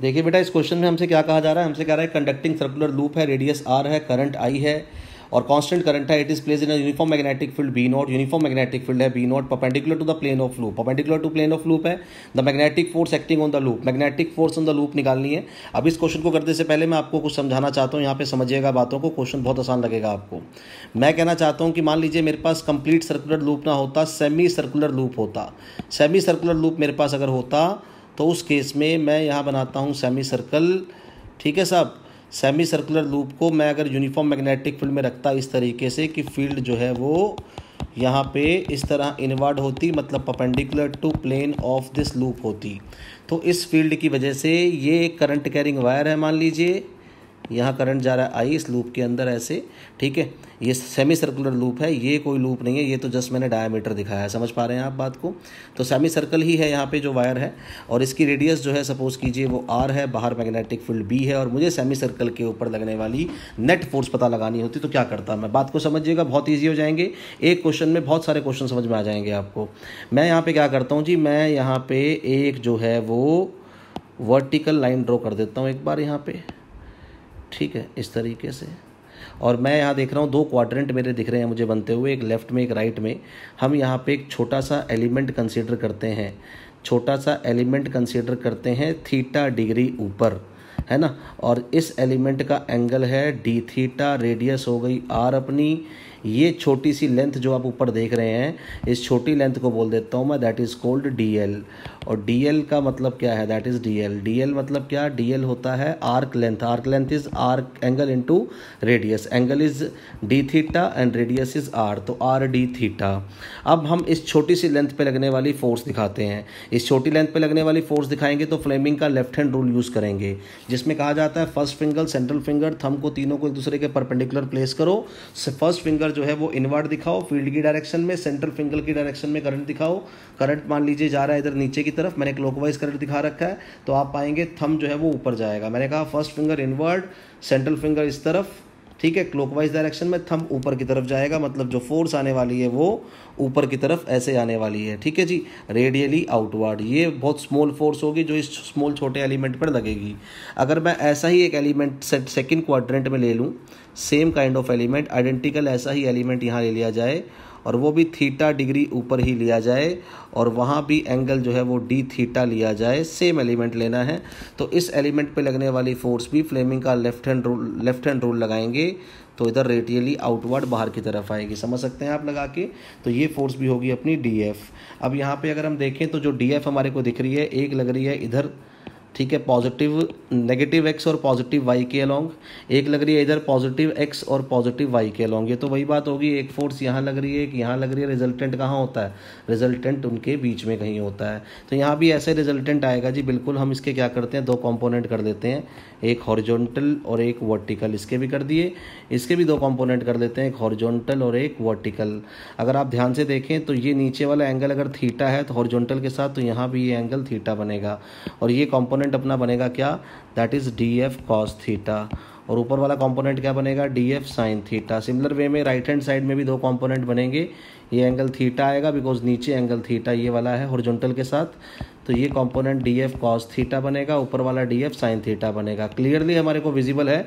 देखिए बेटा इस क्वेश्चन में हमसे क्या कहा जा रहा है हमसे कह रहा है कंडक्टिंग सर्कुलर लूप है रेडियस आर है करंट आई है और कांस्टेंट करंट है it is place in uniform magnetic field B not uniform magnetic field है B not perpendicular to the plane of loop perpendicular to plane of loop है the magnetic force acting on the loop magnetic force on the loop निकालनी है अब इस question को करने से पहले मैं आपको कुछ समझाना चाहता हूँ यहाँ पे समझिएगा बातों को क्वेश्चन बहुत आसान लगेगा आपको मैं कहना चाहता हूँ कि मान लीजिए मेरे पास कंप्लीट सर्कुलर लूप ना होता सेमी सर्कुलर लूप होता सेमी सर्कुलर लूप मेरे पास अगर होता तो उस केस में मैं यहाँ बनाता हूँ सेमी सर्कल ठीक है साहब सेमी सर्कुलर लूप को मैं अगर यूनिफॉर्म मैग्नेटिक फील्ड में रखता इस तरीके से कि फील्ड जो है वो यहाँ पे इस तरह इनवर्ड होती मतलब perpendicular to plane of this loop होती तो इस फील्ड की वजह से ये एक करंट कैरिंग वायर है मान लीजिए यहाँ करंट जा रहा है आई इस लूप के अंदर ऐसे ठीक है ये सेमी सर्कुलर लूप है ये कोई लूप नहीं है ये तो जस्ट मैंने डायमीटर दिखाया है समझ पा रहे हैं आप बात को तो सेमी सर्कल ही है यहाँ पे जो वायर है और इसकी रेडियस जो है सपोज़ कीजिए वो आर है बाहर मैग्नेटिक फील्ड बी है और मुझे सेमी सर्कल के ऊपर लगने वाली नेट फोर्स पता लगानी होती तो क्या करता मैं बात को समझिएगा बहुत ईजी हो जाएंगे एक क्वेश्चन में बहुत सारे क्वेश्चन समझ में आ जाएंगे आपको मैं यहाँ पर क्या करता हूँ जी मैं यहाँ पर एक जो है वो वर्टिकल लाइन ड्रॉ कर देता हूँ एक बार यहाँ पर ठीक है इस तरीके से और मैं यहाँ देख रहा हूँ दो क्वाड्रेंट मेरे दिख रहे हैं मुझे बनते हुए एक लेफ्ट में एक राइट में हम यहाँ पे एक छोटा सा एलिमेंट कंसिडर करते हैं छोटा सा एलिमेंट कंसिडर करते हैं थीटा डिग्री ऊपर है ना और इस एलिमेंट का एंगल है डी थीटा रेडियस हो गई आर अपनी ये छोटी सी लेंथ जो आप ऊपर देख रहे हैं इस छोटी लेंथ को बोल देता हूँ मैं that is called D L और डी एल का मतलब क्या है that is D L D L मतलब क्या डी एल होता है arc length arc length is arc angle in radius angle is D theta and radius is R तो आर डी थीटा अब हम इस छोटी सी लेंथ पे लगने वाली फोर्स दिखाते हैं इस छोटी लेंथ पे लगने वाली फोर्स दिखाएंगे तो फ्लेमिंग का लेफ्ट हैंड रूल यूज़ करेंगे जिसमें कहा जाता है फर्स्ट फिंगर सेंट्रल फिंगर थम को तीनों को एक दूसरे के परपेंडिकुलर प्लेस करो फर्स्ट फिंगर फिंगर जो है वो इनवर्ड दिखाओ फील्ड की डायरेक्शन में सेंट्रल फिंगर की डायरेक्शन में करंट दिखाओ करंट मान लीजिए जा रहा है इधर नीचे की तरफ मैंने क्लॉकवाइज करंट दिखा रखा है तो आप पाएंगे थम जो है वो ऊपर जाएगा मैंने कहा first finger inward central finger इस तरफ ठीक है क्लॉकवाइज डायरेक्शन में थम ऊपर की तरफ जाएगा मतलब जो फोर्स आने वाली है वो ऊपर की तरफ ऐसे आने वाली है ठीक है जी रेडियली आउटवर्ड ये बहुत स्मॉल फोर्स होगी जो इस स्मॉल छोटे एलिमेंट पर लगेगी अगर मैं ऐसा ही एक एलिमेंट सेट सेकेंड क्वाड्रेंट में ले लूँ same kind of element identical ऐसा ही एलिमेंट यहाँ ले लिया जाए और वो भी थीटा डिग्री ऊपर ही लिया जाए और वहाँ भी एंगल जो है वो डी थीटा लिया जाए सेम एलिमेंट लेना है तो इस एलिमेंट पे लगने वाली फोर्स भी फ्लेमिंग का left hand rule left hand rule लगाएंगे तो इधर रेडियली आउटवर्ड बाहर की तरफ आएगी समझ सकते हैं आप लगा के तो ये फोर्स भी होगी अपनी डी अब यहाँ पर अगर हम देखें तो जो डी हमारे को दिख रही है एक लग रही है इधर ठीक है पॉजिटिव नेगेटिव एक्स और पॉजिटिव वाई के अलोंग एक लग रही है इधर पॉजिटिव एक्स और पॉजिटिव वाई के अलोंग ये तो वही बात होगी एक फोर्स यहाँ लग रही है एक यहाँ लग रही है रिजल्टेंट कहाँ होता है रिजल्टेंट उनके बीच में कहीं होता है तो यहाँ भी ऐसे रिजल्टेंट आएगा जी बिल्कुल हम इसके क्या करते हैं दो कॉम्पोनेंट कर देते हैं एक हॉर्जोनटल और एक वर्टिकल इसके भी कर दिए इसके भी दो कॉम्पोनेंट कर देते हैं एक हॉर्जोनटल और एक वर्टिकल अगर आप ध्यान से देखें तो ये नीचे वाला एंगल अगर थीटा है तो हॉर्जोनटल के साथ तो यहाँ भी ये एंगल थीटा बनेगा और ये कॉम्पोनेंट कंपोनेंट अपना बनेगा क्या that is D F cos theta और ऊपर वाला कंपोनेंट क्या बनेगा D F sine theta similar way में राइट हैंड साइड में भी दो कंपोनेंट बनेंगे ये एंगल थीटा आएगा बिकॉज नीचे एंगल थीटा ये वाला है हॉरिजॉन्टल के साथ तो ये component D F cos theta बनेगा ऊपर वाला डी एफ साइन थीटा बनेगा क्लियरली हमारे को विजिबल है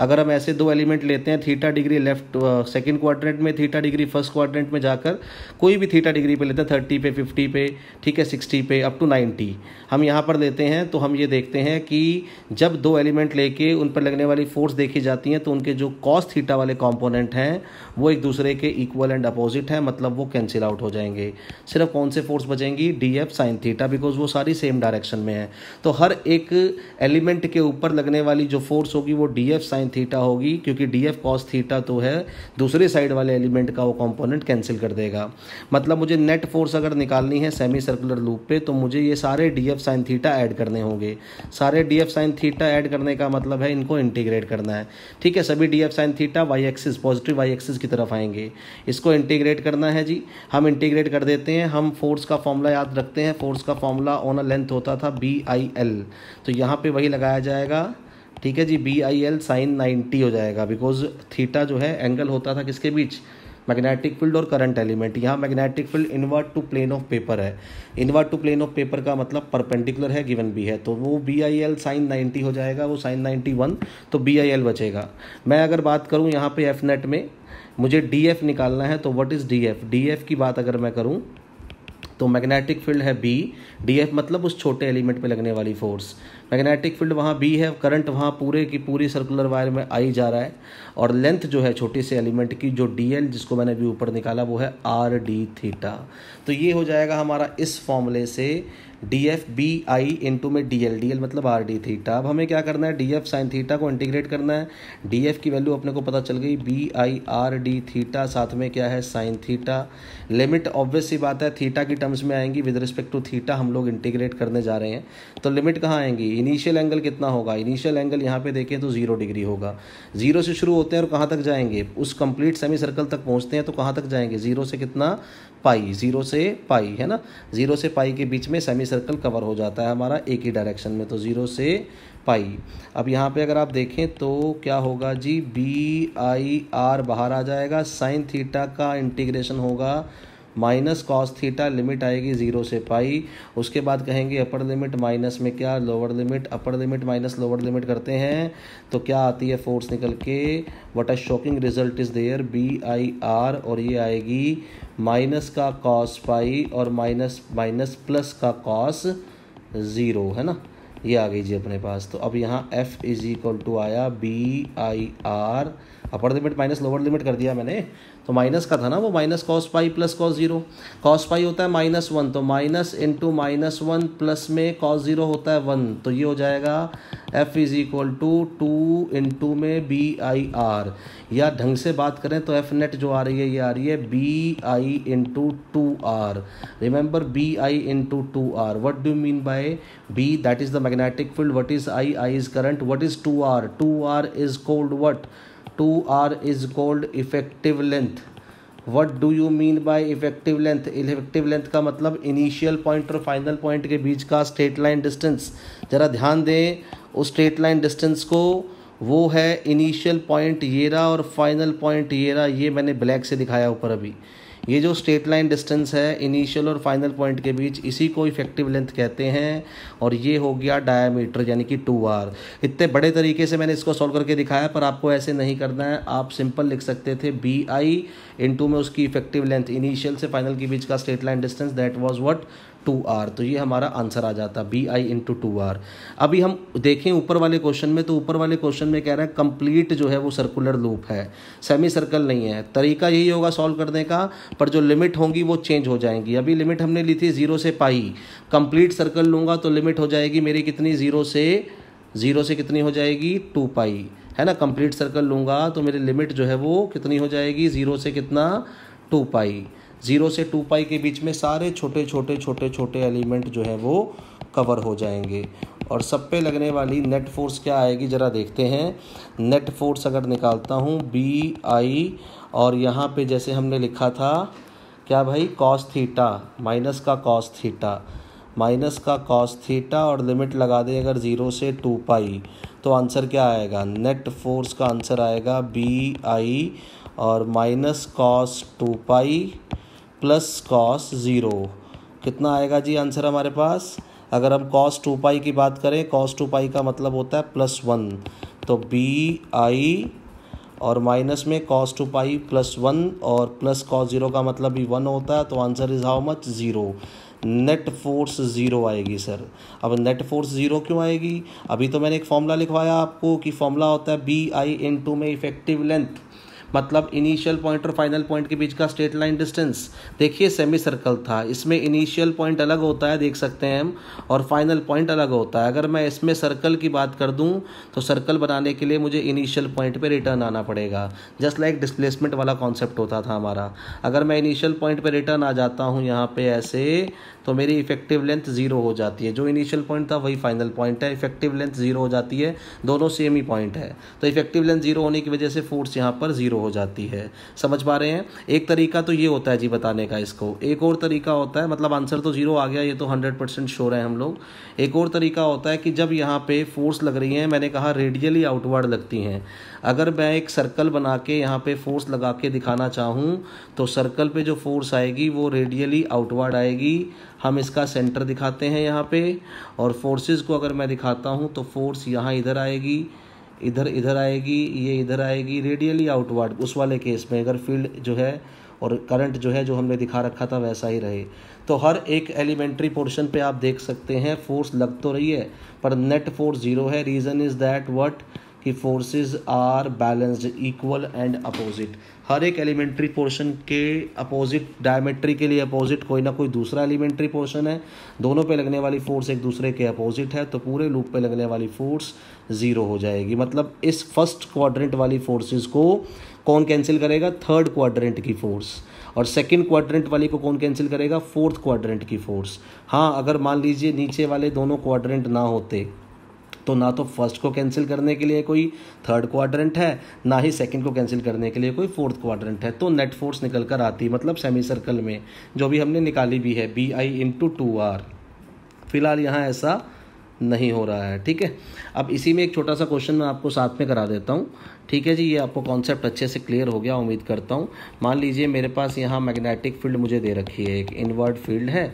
अगर हम ऐसे दो एलिमेंट लेते हैं theta degree left second quadrant में थीटा डिग्री फर्स्ट क्वाड्रेंट में जाकर कोई भी थीटा डिग्री पे लेते हैं थर्टी पे फिफ्टी पे ठीक है सिक्सटी पे अप टू नाइन्टी हम यहाँ पर लेते हैं तो हम ये देखते हैं कि जब दो एलिमेंट लेके उन पर लगने वाली फोर्स देखी जाती हैं तो उनके जो कॉस थीटा वाले कॉम्पोनेंट हैं वो एक दूसरे के इक्वल एंड अपोजिट हैं मतलब वो कैंसिल आउट हो जाएंगे सिर्फ कौन से फोर्स बचेंगी D F sine theta because वो सारी सेम डायरेक्शन में है तो हर एक एलिमेंट के ऊपर लगने वाली जो फोर्स होगी वो डी एफ साइन थीटा होगी क्योंकि डी एफ कॉस थीटा तो है दूसरे साइड वाले एलिमेंट का वो कॉम्पोनेंट कैंसिल कर देगा मतलब मुझे नेट फोर्स अगर निकालनी है सेमी सर्कुलर लूप पे तो मुझे ये सारे D F sine theta add करने होंगे सारे D F sine theta add करने का मतलब है इनको इंटीग्रेट करना है ठीक है सभी D F sine theta Y axis positive Y axis की तरफ आएंगे इसको इंटीग्रेट करना है जी हम इंटीग्रेट कर देते हैं हम फोर्स का फॉर्मूला याद रखते हैं फोर्स का फॉर्मूला होगा ऑन अ लेंथ होता था बी आई एल तो यहाँ पे वही लगाया जाएगा ठीक है जी B I L sine ninety हो जाएगा बिकॉज थीटा जो है एंगल होता था किसके बीच मैग्नेटिक फील्ड और करंट एलिमेंट यहाँ magnetic field inward to plane of paper है inward to plane of paper का मतलब परपेंडिकुलर है गिवन भी है तो वो B I L sine ninety हो जाएगा वो साइन नाइन्टी वन तो बी आई एल बचेगा मैं अगर बात करूँ यहाँ पे एफ नेट में मुझे डी एफ निकालना है तो what is D F D F की बात अगर मैं करूँ तो मैग्नेटिक फील्ड है बी डी एफ मतलब उस छोटे एलिमेंट पे लगने वाली फोर्स मैग्नेटिक फील्ड वहाँ बी है करंट वहाँ पूरे की पूरी सर्कुलर वायर में आई जा रहा है और लेंथ जो है छोटी से एलिमेंट की जो डी एल जिसको मैंने अभी ऊपर निकाला वो है आर डी थीटा तो ये हो जाएगा हमारा इस फॉर्मूले से D F B I into में डी एल डी एल मतलब आर डी थीटा अब हमें क्या करना है डी एफ साइन थीटा को इंटीग्रेट करना है डी एफ की वैल्यू अपने को पता चल गई B I R D theta साथ में क्या है साइन थीटा लिमिट ऑब्वियस सी बात है थीटा की टर्म्स में आएंगी विद रिस्पेक्ट टू थीटा हम लोग इंटीग्रेट करने जा रहे हैं तो लिमिट कहाँ आएंगी इनिशियल एंगल कितना होगा इनिशियल एंगल यहाँ पे देखें तो जीरो डिग्री होगा जीरो से शुरू होते हैं और कहाँ तक जाएंगे उस कंप्लीट सेमी सर्कल तक पहुँचते हैं तो कहाँ तक जाएंगे जीरो से कितना पाई ज़ीरो से पाई है ना ज़ीरो से पाई के बीच में सेमी सर्कल कवर हो जाता है हमारा एक ही डायरेक्शन में तो ज़ीरो से पाई अब यहाँ पे अगर आप देखें तो क्या होगा जी बी आई आर बाहर आ जाएगा साइन थीटा का इंटीग्रेशन होगा माइनस कॉस थीटा लिमिट आएगी जीरो से पाई उसके बाद कहेंगे अपर लिमिट माइनस में क्या lower limit upper limit minus lower limit करते हैं तो क्या आती है फोर्स निकल के what a shocking result is there B I R और ये आएगी माइनस का कॉस पाई और माइनस माइनस प्लस का कॉस ज़ीरो है ना ये आ गई जी अपने पास तो अब यहाँ एफ इज इक्वल टू आया B I R upper limit minus lower limit कर दिया मैंने तो माइनस का था ना वो minus cos pi plus cos zero cos pi होता है माइनस वन तो minus into minus one plus में कॉस जीरो होता है वन तो ये हो जाएगा F is equal to two into में बी आई आर या ढंग से बात करें तो एफ नेट जो आ रही है ये आ रही है B I into two R remember B I into two R what do mean by B that is the that field what is I I is current what is two R two R is called what two R is called effective length what do you mean by effective length effective length का मतलब initial point और final point के बीच का straight line distance ज़रा ध्यान दें उस स्ट्रेट लाइन डिस्टेंस को वो है इनिशियल पॉइंट येरा और फाइनल पॉइंट येरा ये मैंने ब्लैक से दिखाया ऊपर अभी ये जो स्ट्रेट लाइन डिस्टेंस है इनिशियल और फाइनल पॉइंट के बीच इसी को इफेक्टिव लेंथ कहते हैं और ये हो गया डायामीटर यानी कि टू आर इतने बड़े तरीके से मैंने इसको सॉल्व करके दिखाया पर आपको ऐसे नहीं करना है आप सिंपल लिख सकते थे बी आई इंटू में उसकी इफेक्टिव लेंथ इनिशियल से फाइनल के बीच का straight line distance that was what two R तो ये हमारा आंसर आ जाता B I into two R अभी हम देखें ऊपर वाले क्वेश्चन में तो ऊपर वाले क्वेश्चन में कह रहा है कंप्लीट जो है वो सर्कुलर लूप है सेमी सर्कल नहीं है तरीका यही होगा सॉल्व करने का पर जो लिमिट होंगी वो चेंज हो जाएंगी अभी लिमिट हमने ली थी जीरो से पाई कंप्लीट सर्कल लूँगा तो लिमिट हो जाएगी मेरी कितनी जीरो से जीरो से कितनी हो जाएगी टू पाई है ना कंप्लीट सर्कल लूँगा तो मेरी लिमिट जो है वो कितनी हो जाएगी जीरो से कितना टू पाई ज़ीरो से टू पाई के बीच में सारे छोटे छोटे छोटे छोटे एलिमेंट जो है वो कवर हो जाएंगे और सब पे लगने वाली नेट फोर्स क्या आएगी ज़रा देखते हैं नेट फोर्स अगर निकालता हूँ बी आई और यहाँ पे जैसे हमने लिखा था क्या भाई कॉस थीटा माइनस का कॉस थीटा माइनस का कॉस थीटा और लिमिट लगा दें अगर ज़ीरो से टू पाई तो आंसर क्या आएगा नेट फोर्स का आंसर आएगा बी आई और minus cos two pi plus cos zero कितना आएगा जी आंसर हमारे पास अगर हम कॉस टू पाई की बात करें कॉस टू पाई का मतलब होता है प्लस वन तो बी आई और माइनस में cos two pi plus one और प्लस कॉस ज़ीरो का मतलब भी वन होता है तो answer is how much zero net force zero आएगी सर अब नेट फोर्स ज़ीरो क्यों आएगी अभी तो मैंने एक फॉर्मूला लिखवाया आपको कि फॉर्मूला होता है बी आई इन टू में इफेक्टिव लेंथ मतलब इनिशियल पॉइंट और फाइनल पॉइंट के बीच का स्ट्रेट लाइन डिस्टेंस देखिए सेमी सर्कल था इसमें इनिशियल पॉइंट अलग होता है देख सकते हैं हम और फाइनल पॉइंट अलग होता है अगर मैं इसमें सर्कल की बात कर दूँ तो सर्कल बनाने के लिए मुझे इनिशियल पॉइंट पर रिटर्न आना पड़ेगा जस्ट लाइक डिस्प्लेसमेंट वाला कॉन्सेप्ट होता था हमारा अगर मैं इनिशियल पॉइंट पर रिटर्न आ जाता हूँ यहाँ पर ऐसे तो मेरी इफेक्टिव लेंथ ज़ीरो हो जाती है जो इनिशियल पॉइंट था वही फाइनल पॉइंट है इफेक्टिव लेंथ ज़ीरो हो जाती है दोनों सेम ही पॉइंट है तो इफेक्टिव लेंथ ज़ीरो होने की वजह से फोर्स यहाँ पर ज़ीरो हो जाती है समझ पा रहे हैं एक तरीका तो ये होता है जी बताने का इसको एक और तरीका होता है मतलब आंसर तो जीरो आ गया ये तो हंड्रेड परसेंट श्योर है हम लोग एक और तरीका होता है कि जब यहाँ पे फोर्स लग रही हैं मैंने कहा रेडियली आउटवर्ड लगती हैं अगर मैं एक सर्कल बना के यहाँ पे फोर्स लगा के दिखाना चाहूँ तो सर्कल पे जो फोर्स आएगी वो रेडियली आउटवर्ड आएगी हम इसका सेंटर दिखाते हैं यहाँ पे और फोर्सेस को अगर मैं दिखाता हूँ तो फोर्स यहाँ इधर आएगी इधर इधर आएगी ये इधर आएगी रेडियली आउटवर्ड उस वाले केस में अगर फील्ड जो है और करंट जो है जो हमने दिखा रखा था वैसा ही रहे तो हर एक एलिमेंट्री पोर्शन पे आप देख सकते हैं फोर्स लग तो रही है पर नेट फोर्स ज़ीरो है रीज़न इज़ दैट वट कि forces are balanced equal and opposite हर एक एलिमेंट्री पोर्शन के अपोजिट डायमेट्री के लिए अपोजिट कोई ना कोई दूसरा एलिमेंट्री पोर्शन है दोनों पे लगने वाली फोर्स एक दूसरे के अपोजिट है तो पूरे लूप पे लगने वाली फोर्स ज़ीरो हो जाएगी मतलब इस फर्स्ट क्वाड्रेंट वाली फोर्सेस को कौन कैंसिल करेगा थर्ड क्वाड्रेंट की फोर्स और सेकंड क्वाड्रेंट वाली को कौन कैंसिल करेगा फोर्थ क्वाड्रेंट की फोर्स हाँ अगर मान लीजिए नीचे वाले दोनों क्वाड्रेंट ना होते तो ना तो फर्स्ट को कैंसिल करने के लिए कोई थर्ड क्वाड्रेंट है ना ही सेकंड को कैंसिल करने के लिए कोई फोर्थ क्वाड्रेंट है तो नेट फोर्स निकल कर आती मतलब सेमी सर्कल में जो भी हमने निकाली भी है B I into two R फिलहाल यहाँ ऐसा नहीं हो रहा है ठीक है अब इसी में एक छोटा सा क्वेश्चन मैं आपको साथ में करा देता हूँ ठीक है जी ये आपको कॉन्सेप्ट अच्छे से क्लियर हो गया उम्मीद करता हूँ मान लीजिए मेरे पास यहाँ मैग्नेटिक फील्ड मुझे दे रखी है एक इनवर्ड फील्ड है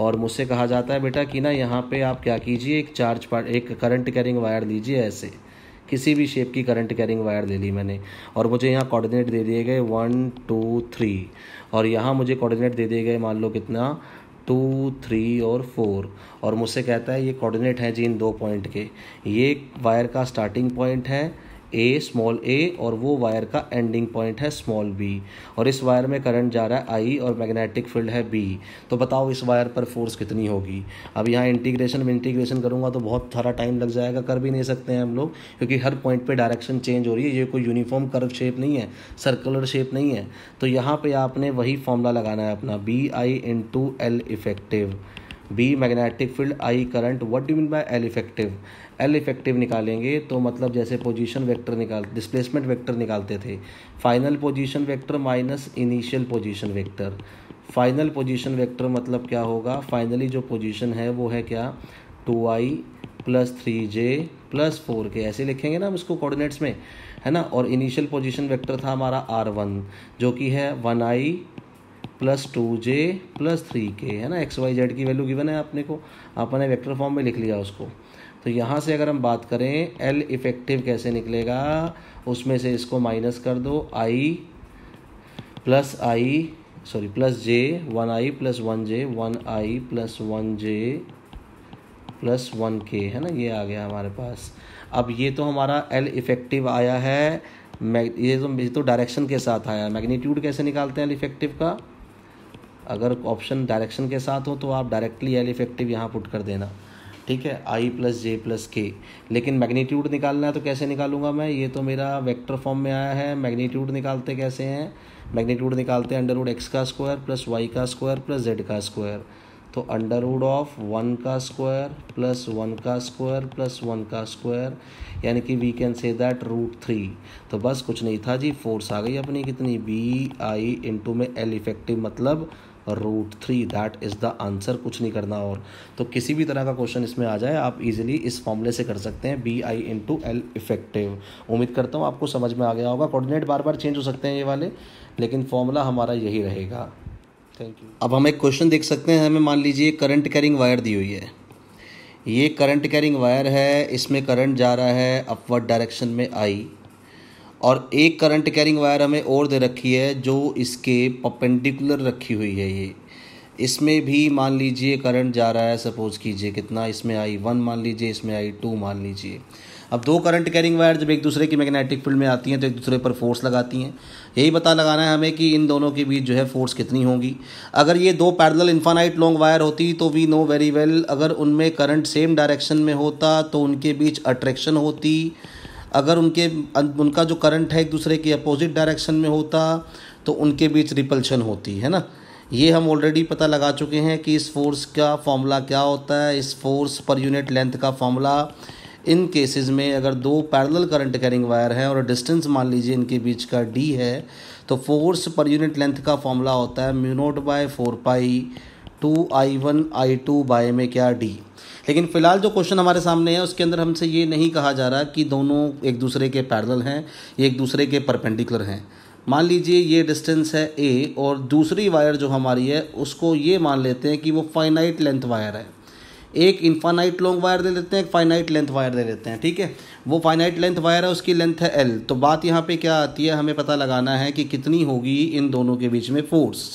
और मुझसे कहा जाता है बेटा कि ना यहाँ पे आप क्या कीजिए एक चार्ज पार्ट एक करंट कैरिंग वायर लीजिए ऐसे किसी भी शेप की करंट कैरिंग वायर ले ली मैंने और मुझे यहाँ कोऑर्डिनेट दे दिए गए वन टू थ्री और यहाँ मुझे कोऑर्डिनेट दे दिए गए मान लो कितना टू थ्री और फोर और मुझसे कहता है ये कोऑर्डिनेट है जी इन दो पॉइंट के ये वायर का स्टार्टिंग पॉइंट है ए स्मॉल ए और वो वायर का एंडिंग पॉइंट है स्मॉल बी और इस वायर में करंट जा रहा है आई और मैग्नेटिक फील्ड है बी तो बताओ इस वायर पर फोर्स कितनी होगी अब यहाँ इंटीग्रेशन में इंटीग्रेशन करूँगा तो बहुत सारा टाइम लग जाएगा कर भी नहीं सकते हैं हम लोग क्योंकि हर पॉइंट पर डायरेक्शन चेंज हो रही है ये कोई यूनिफॉर्म कर्व शेप नहीं है सर्कुलर शेप नहीं है तो यहाँ पर आपने वही फॉर्मूला लगाना है अपना B I two L effective B magnetic field I current what do mean by L effective L effective निकालेंगे तो मतलब जैसे पोजीशन वेक्टर निकाल डिस्प्लेसमेंट वेक्टर निकालते थे final position vector minus initial position vector final position vector मतलब क्या होगा फाइनली जो पोजीशन है वो है क्या two I plus three J plus four K ऐसे लिखेंगे ना हम इसको कोऑर्डिनेट्स में है ना और इनिशियल पोजीशन वेक्टर था हमारा आर वन जो कि है one I plus two J plus three K है ना एक्स वाई जेड की वैल्यू गिवन है आपने को आपने वेक्टर फॉर्म में लिख लिया उसको तो यहाँ से अगर हम बात करें एल इफेक्टिव कैसे निकलेगा उसमें से इसको माइनस कर दो I plus I sorry plus J one I plus one J one I plus one J plus one K है ना ये आ गया हमारे पास अब ये तो हमारा एल इफेक्टिव आया है ये तो ये तो डायरेक्शन के साथ आया मैग्नीट्यूड कैसे निकालते हैं एल इफेक्टिव का अगर ऑप्शन डायरेक्शन के साथ हो तो आप डायरेक्टली एल इफेक्टिव यहाँ पुट कर देना ठीक है आई प्लस जे प्लस के लेकिन मैग्नीट्यूड निकालना है तो कैसे निकालूंगा मैं ये तो मेरा वेक्टर फॉर्म में आया है मैग्नीट्यूड निकालते कैसे हैं मैग्नीट्यूड निकालते हैं अंडरवुड एक्स का स्क्वायर प्लस वाई का स्क्वायर प्लस जेड का स्क्वायर तो अंडरवुड ऑफ वन का स्क्वायर प्लस वन का स्क्वायर प्लस वन का स्क्वायर यानी कि we can say that root three तो बस कुछ नहीं था जी फोर्स आ गई अपनी कितनी बी आई इंटू में एल इफेक्टिव मतलब root three that is the answer कुछ नहीं करना और तो किसी भी तरह का क्वेश्चन इसमें आ जाए आप इजीली इस फॉर्मूले से कर सकते हैं B I into L effective उम्मीद करता हूँ आपको समझ में आ गया होगा कोऑर्डिनेट बार बार चेंज हो सकते हैं ये वाले लेकिन फॉर्मूला हमारा यही रहेगा थैंक यू अब हम एक क्वेश्चन देख सकते हैं हमें मान लीजिए करंट कैरिंग वायर दी हुई है ये करंट कैरिंग वायर है इसमें करंट जा रहा है अपवर्ड डायरेक्शन में आई और एक करंट कैरिंग वायर हमें और दे रखी है जो इसके पपेंडिकुलर रखी हुई है ये इसमें भी मान लीजिए करंट जा रहा है सपोज कीजिए कितना इसमें आई वन मान लीजिए इसमें आई टू मान लीजिए अब दो करंट कैरिंग वायर जब एक दूसरे की मैग्नेटिक फील्ड में आती हैं तो एक दूसरे पर फोर्स लगाती हैं यही पता लगाना है हमें कि इन दोनों के बीच जो है फोर्स कितनी होगी अगर ये दो पैरेलल इन्फानाइट लॉन्ग वायर होती तो वी नो वेरी वेल अगर उनमें करंट सेम डायरेक्शन में होता तो उनके बीच अट्रैक्शन होती अगर उनके अं, उनका जो करंट है एक दूसरे के अपोजिट डायरेक्शन में होता तो उनके बीच रिपल्शन होती है ना ये हम ऑलरेडी पता लगा चुके हैं कि इस फोर्स का फॉर्मूला क्या होता है इस फोर्स पर यूनिट लेंथ का फॉर्मूला इन केसेस में अगर दो पैरेलल करंट कैरिंग वायर हैं और डिस्टेंस मान लीजिए इनके बीच का डी है तो फोर्स पर यूनिट लेंथ का फॉर्मूला होता है mu naught by four pi two I one I two by में क्या डी लेकिन फ़िलहाल जो क्वेश्चन हमारे सामने है उसके अंदर हमसे ये नहीं कहा जा रहा कि दोनों एक दूसरे के पैरल हैं एक दूसरे के परपेंडिकुलर हैं मान लीजिए ये डिस्टेंस है ए और दूसरी वायर जो हमारी है उसको ये मान लेते हैं कि वो फाइनाइट लेंथ वायर है एक इन्फानाइट लॉन्ग वायर दे लेते हैं एक फाइनाइट लेंथ वायर दे लेते हैं ठीक है वो फाइनाइट लेंथ वायर है उसकी लेंथ है एल तो बात यहाँ पे क्या आती है हमें पता लगाना है कि कितनी होगी इन दोनों के बीच में फोर्स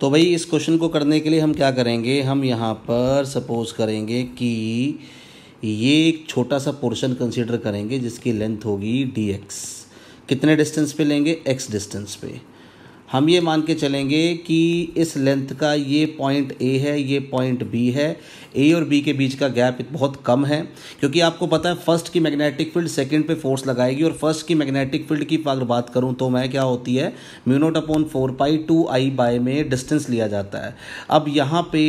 तो भाई इस क्वेश्चन को करने के लिए हम क्या करेंगे हम यहाँ पर सपोज करेंगे कि ये एक छोटा सा पोर्शन कंसीडर करेंगे जिसकी लेंथ होगी डी एक्स कितने डिस्टेंस पे लेंगे एक्स डिस्टेंस पे हम ये मान के चलेंगे कि इस लेंथ का ये पॉइंट ए है ये पॉइंट बी है ए और बी के बीच का गैप बहुत कम है क्योंकि आपको पता है फर्स्ट की मैग्नेटिक फील्ड सेकंड पे फोर्स लगाएगी और फर्स्ट की मैग्नेटिक फील्ड की अगर बात करूं तो मैं क्या होती है mu naught upon four pi two I by में डिस्टेंस लिया जाता है अब यहाँ पे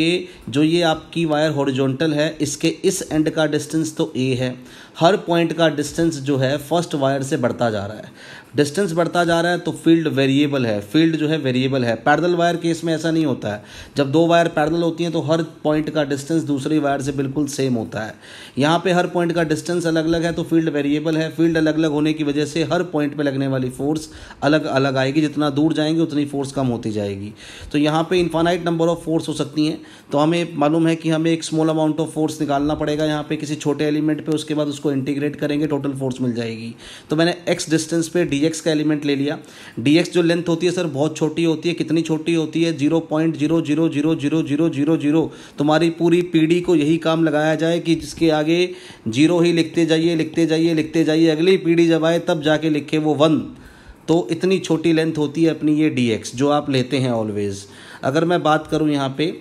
जो ये आपकी वायर हॉरिजॉन्टल है इसके इस एंड का डिस्टेंस तो ए है हर पॉइंट का डिस्टेंस जो है फर्स्ट वायर से बढ़ता जा रहा है डिस्टेंस बढ़ता जा रहा है तो फील्ड वेरिएबल है फील्ड जो है वेरिएबल है पैरल वायर केस में ऐसा नहीं होता है जब दो वायर पैरल होती हैं तो हर पॉइंट का डिस्टेंस दूसरी वायर से बिल्कुल सेम होता है यहाँ पे हर पॉइंट का डिस्टेंस अलग अलग है तो फील्ड वेरिएबल है फील्ड अलग अलग होने की वजह से हर पॉइंट पर लगने वाली फोर्स अलग अलग आएगी जितना दूर जाएंगे उतनी फोर्स कम होती जाएगी तो यहाँ पर इन्फानाइट नंबर ऑफ फोर्स हो सकती हैं तो हमें मालूम है कि हमें एक स्मॉल अमाउंट ऑफ फोर्स निकालना पड़ेगा यहाँ पर किसी छोटे एलिमेंट पर उसके बाद उसको को इंटीग्रेट करेंगे टोटल फोर्स मिल जाएगी तो मैंने एक्स डिस्टेंस पे डी का एलिमेंट ले लिया डी जो लेंथ होती है सर बहुत छोटी होती है कितनी छोटी होती है zero point zero zero zero zero zero zero zero तुम्हारी पूरी पीढ़ी को यही काम लगाया जाए कि जिसके आगे जीरो ही लिखते जाइए लिखते जाइए लिखते जाइए अगली पीढ़ी जब आए तब जाके लिखे वो वन तो इतनी छोटी लेंथ होती है अपनी ये डी जो आप लेते हैं ऑलवेज़ अगर मैं बात करूँ यहाँ पर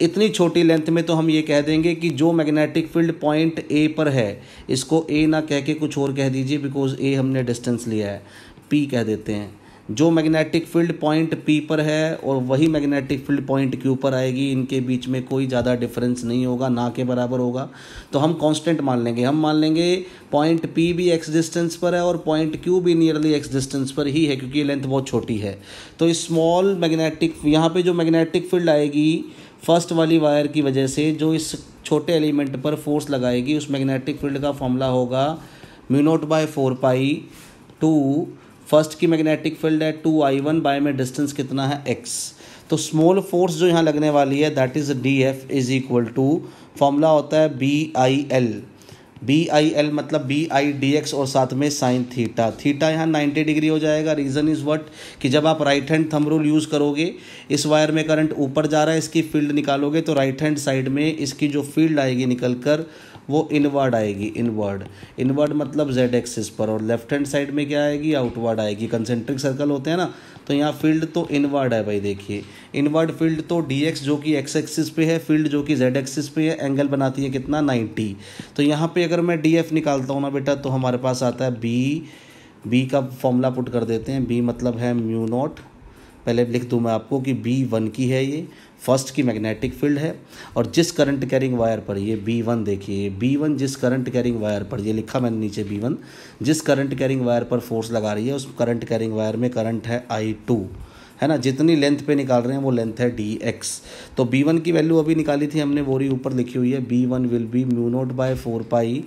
इतनी छोटी लेंथ में तो हम ये कह देंगे कि जो मैग्नेटिक फील्ड पॉइंट ए पर है इसको ए ना कह के कुछ और कह दीजिए बिकॉज ए हमने डिस्टेंस लिया है पी कह देते हैं जो मैग्नेटिक फील्ड पॉइंट पी पर है और वही मैग्नेटिक फील्ड पॉइंट क्यू पर आएगी इनके बीच में कोई ज़्यादा डिफरेंस नहीं होगा ना के बराबर होगा तो हम कांस्टेंट मान लेंगे हम मान लेंगे पॉइंट पी भी एक्स डिस्टेंस पर है और पॉइंट क्यू भी नियरली एक्स डिस्टेंस पर ही है क्योंकि ये लेंथ बहुत छोटी है तो स्मॉल मैग्नेटिक यहाँ पर जो मैग्नेटिक फील्ड आएगी फर्स्ट वाली वायर की वजह से जो इस छोटे एलिमेंट पर फोर्स लगाएगी उस मैग्नेटिक फील्ड का फॉर्मूला होगा mu naught by four pi two first की मैग्नेटिक फील्ड है टू आई वन बाय में डिस्टेंस कितना है एक्स तो स्मॉल फोर्स जो यहाँ लगने वाली है that is D F is equal to formula होता है B I L B I L मतलब बी आई डी एक्स और साथ में साइन थीटा थीटा यहाँ 90 डिग्री हो जाएगा रीज़न इज़ वट कि जब आप right hand thumb rule use करोगे इस वायर में करंट ऊपर जा रहा है इसकी फील्ड निकालोगे तो राइट हैंड साइड में इसकी जो फील्ड आएगी निकल कर वो इनवर्ड आएगी इनवर्ड इनवर्ड मतलब जेड एक्सिस पर और लेफ्ट हैंड साइड में क्या आएगी आउटवर्ड आएगी कंसेंट्रिक सर्कल होते हैं ना तो यहाँ फील्ड तो इनवर्ड है भाई देखिए इनवर्ड फील्ड तो डी एक्स जो कि एक्स एक्सिस पे है फील्ड जो कि जेड एक्सिस पे है एंगल बनाती है कितना नाइन्टी तो यहाँ पर अगर मैं डी एफ निकालता हूँ ना बेटा तो हमारे पास आता है बी बी का फॉर्मूला पुट कर देते हैं बी मतलब है म्यू नॉट पहले लिख दूँ मैं आपको कि बी वन की है ये फर्स्ट की मैग्नेटिक फील्ड है और जिस करंट कैरिंग वायर पर ये बी वन देखिए बी वन जिस करंट कैरिंग वायर पर ये लिखा मैंने नीचे बी वन जिस करंट कैरिंग वायर पर फोर्स लगा रही है उस करंट कैरिंग वायर में करंट है आई टू है ना जितनी लेंथ पे निकाल रहे हैं वो लेंथ है डी एक्स तो बी वन की वैल्यू अभी निकाली थी हमने वो रही ऊपर लिखी हुई है B one will be mu naught by four pi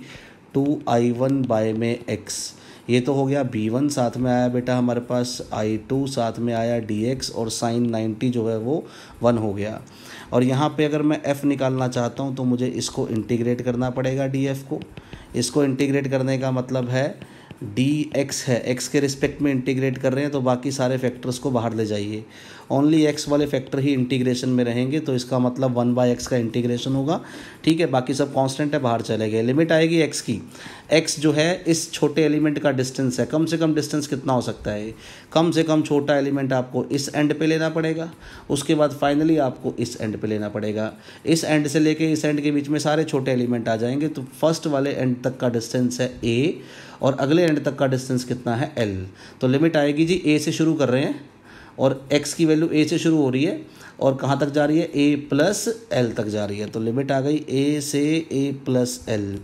two I one by में एक्स ये तो हो गया बी वन साथ में आया बेटा हमारे पास आई टू साथ में आया डी एक्स और साइन नाइन्टी जो है वो वन हो गया और यहाँ पे अगर मैं एफ़ निकालना चाहता हूँ तो मुझे इसको इंटीग्रेट करना पड़ेगा डी एफ़ को इसको इंटीग्रेट करने का मतलब है डी एक्स है एक्स के रिस्पेक्ट में इंटीग्रेट कर रहे हैं तो बाकी सारे फैक्टर्स को बाहर ले जाइए ओनली एक्स वाले फैक्टर ही इंटीग्रेशन में रहेंगे तो इसका मतलब वन बाय एक्स का इंटीग्रेशन होगा ठीक है बाकी सब कांस्टेंट है बाहर चले गए लिमिट आएगी एक्स की एक्स जो है इस छोटे एलिमेंट का डिस्टेंस है कम से कम डिस्टेंस कितना हो सकता है कम से कम छोटा एलिमेंट आपको इस एंड पे लेना पड़ेगा उसके बाद फाइनली आपको इस एंड पे लेना पड़ेगा इस एंड से लेके इस एंड के बीच में सारे छोटे एलिमेंट आ जाएंगे तो फर्स्ट वाले एंड तक का डिस्टेंस है ए और अगले एंड तक का डिस्टेंस कितना है एल तो लिमिट आएगी जी ए से शुरू कर रहे हैं और एक्स की वैल्यू ए से शुरू हो रही है और कहाँ तक जा रही है ए प्लस एल तक जा रही है तो लिमिट आ गई ए से A plus L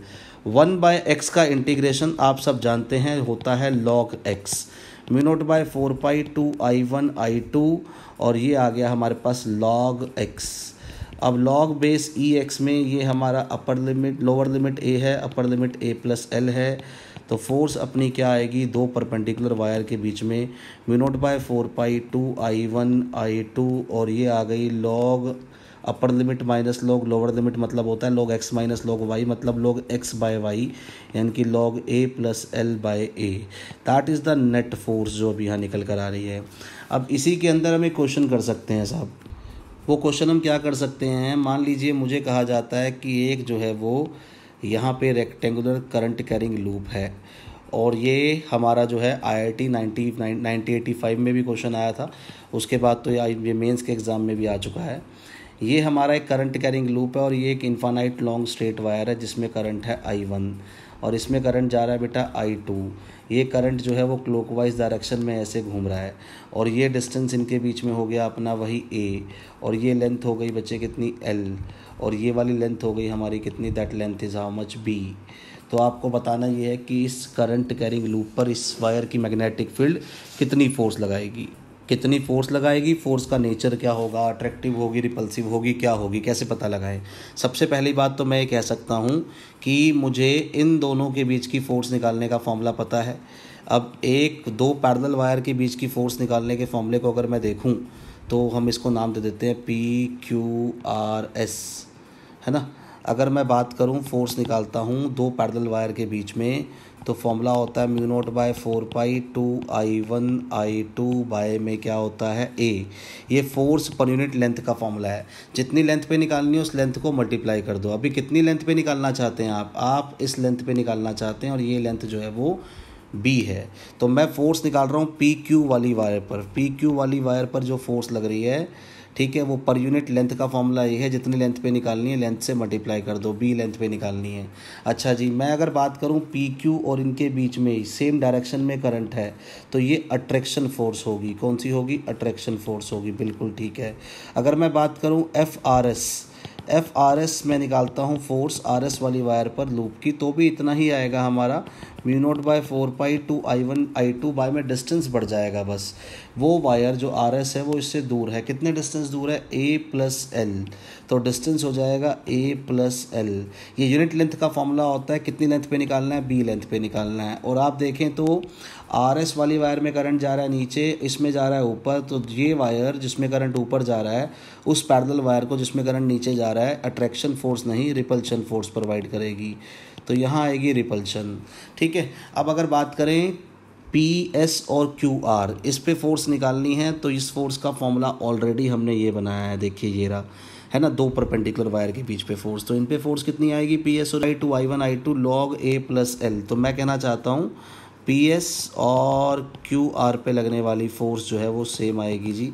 one by X का इंटीग्रेशन आप सब जानते हैं होता है log X mu naught by four pi two I one I two और ये आ गया हमारे पास लॉग एक्स अब लॉग बेस ई एक्स में ये हमारा upper limit lower limit A है upper limit A plus L है तो फोर्स अपनी क्या आएगी दो परपेंडिकुलर वायर के बीच में mu naught by four pi two I one I two और ये आ गई log upper limit minus log lower limit मतलब होता है log X minus log Y मतलब लॉग एक्स बाय वाई यानी कि log A plus L by A that is the net force जो अभी यहाँ निकल कर आ रही है अब इसी के अंदर हम एक क्वेश्चन कर सकते हैं साहब वो क्वेश्चन हम क्या कर सकते हैं मान लीजिए मुझे कहा जाता है कि एक जो है वो यहाँ पे रेक्टेंगुलर करंट कैरिंग लूप है और ये हमारा जो है I I T ninety eighty five में भी क्वेश्चन आया था उसके बाद तो ये मेंस के एग्ज़ाम में भी आ चुका है ये हमारा एक करंट कैरिंग लूप है और ये एक इन्फानाइट लॉन्ग स्ट्रेट वायर है जिसमें करंट है आई वन और इसमें करंट जा रहा है बेटा आई टू ये करंट जो है वो क्लॉकवाइज डायरेक्शन में ऐसे घूम रहा है और ये डिस्टेंस इनके बीच में हो गया अपना वही ए और ये लेंथ हो गई बच्चे कितनी एल और ये वाली लेंथ हो गई हमारी कितनी that length is how much B तो आपको बताना ये है कि इस करंट कैरिंग लूप पर इस वायर की मैग्नेटिक फील्ड कितनी फोर्स लगाएगी कितनी फोर्स लगाएगी फोर्स का नेचर क्या होगा अट्रैक्टिव होगी रिपल्सिव होगी क्या होगी कैसे पता लगाए सबसे पहली बात तो मैं ये कह सकता हूँ कि मुझे इन दोनों के बीच की फोर्स निकालने का फॉर्मूला पता है अब एक दो पैरल वायर के बीच की फोर्स निकालने के फॉर्मूले को अगर मैं देखूँ तो हम इसको नाम दे देते हैं पी क्यू आर एस है ना अगर मैं बात करूँ फोर्स निकालता हूँ दो पैडल वायर के बीच में तो फॉर्मूला होता है mu naught by four pi two I one I two by में क्या होता है ए ये फोर्स पर यूनिट लेंथ का फॉर्मूला है जितनी लेंथ पे निकालनी है उस लेंथ को मल्टीप्लाई कर दो अभी कितनी लेंथ पे निकालना चाहते हैं आप आप इस लेंथ पे निकालना चाहते हैं और ये लेंथ जो है वो बी है तो मैं फोर्स निकाल रहा हूँ पी क्यू वाली वायर पर पी क्यू वाली वायर पर जो फोर्स लग रही है ठीक है वो पर यूनिट लेंथ का फॉर्मूला ये है जितनी लेंथ पे निकालनी है लेंथ से मल्टीप्लाई कर दो बी लेंथ पे निकालनी है अच्छा जी मैं अगर बात करूँ पी क्यू और इनके बीच में सेम डायरेक्शन में करंट है तो ये अट्रैक्शन फोर्स होगी कौन सी होगी अट्रैक्शन फोर्स होगी बिल्कुल ठीक है अगर मैं बात करूँ F R S F R S मैं निकालता हूँ फोर्स आर एस वाली वायर पर लूप की तो भी इतना ही आएगा हमारा mu naught by four pi two I one I two by में डिस्टेंस बढ़ जाएगा बस वो वायर जो आर एस है वो इससे दूर है कितने डिस्टेंस दूर है ए प्लस एल तो डिस्टेंस हो जाएगा ए प्लस एल ये यूनिट लेंथ का फॉर्मूला होता है कितनी लेंथ पे निकालना है बी लेंथ पे निकालना है और आप देखें तो आर एस वाली वायर में करंट जा रहा है नीचे इसमें जा रहा है ऊपर तो ये वायर जिसमें करंट ऊपर जा रहा है उस पैरल वायर को जिसमें करंट नीचे जा रहा है अट्रैक्शन फोर्स नहीं रिपल्शन फोर्स प्रोवाइड करेगी तो यहाँ आएगी रिपल्शन ठीक है अब अगर बात करें पी एस और क्यू आर इस पर फोर्स निकालनी है तो इस फोर्स का फॉर्मूला ऑलरेडी हमने ये बनाया है देखिए ये रहा है ना दो परपेंडिकुलर वायर के बीच पे फोर्स तो इन पे फोर्स कितनी आएगी पी एस और I two I one I two log A plus L तो मैं कहना चाहता हूँ पी एस और क्यू आर पे लगने वाली फोर्स जो है वो सेम आएगी जी